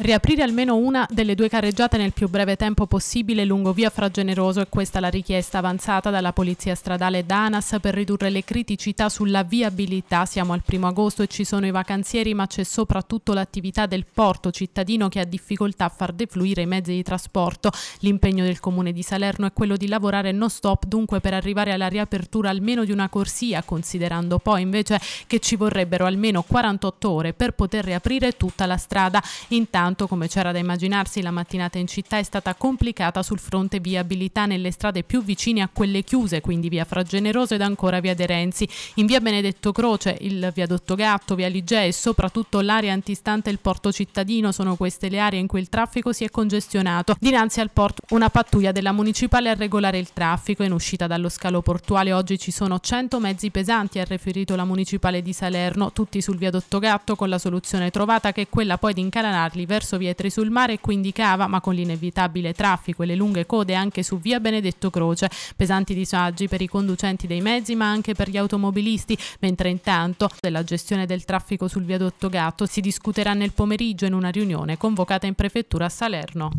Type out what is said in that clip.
Riaprire almeno una delle due carreggiate nel più breve tempo possibile lungo via Fra Generoso è questa la richiesta avanzata dalla Polizia Stradale Danas per ridurre le criticità sulla viabilità. Siamo al primo agosto e ci sono i vacanzieri ma c'è soprattutto l'attività del porto cittadino che ha difficoltà a far defluire i mezzi di trasporto. L'impegno del Comune di Salerno è quello di lavorare non stop dunque per arrivare alla riapertura almeno di una corsia considerando poi invece che ci vorrebbero almeno 48 ore per poter riaprire tutta la strada. Intanto Intanto, come c'era da immaginarsi, la mattinata in città è stata complicata sul fronte viabilità nelle strade più vicine a quelle chiuse, quindi via Frageneroso ed ancora via De Renzi. In via Benedetto Croce, il viadotto Gatto, via Ligea e soprattutto l'area antistante il porto cittadino sono queste le aree in cui il traffico si è congestionato. Dinanzi al porto una pattuglia della municipale a regolare il traffico. In uscita dallo scalo portuale oggi ci sono 100 mezzi pesanti, ha riferito la municipale di Salerno, tutti sul viadotto Gatto con la soluzione trovata che è quella poi di incanalarli verso via Tre sul Mare e quindi Cava, ma con l'inevitabile traffico e le lunghe code anche su via Benedetto Croce. Pesanti disagi per i conducenti dei mezzi, ma anche per gli automobilisti, mentre intanto della gestione del traffico sul viadotto Gatto si discuterà nel pomeriggio in una riunione convocata in prefettura a Salerno.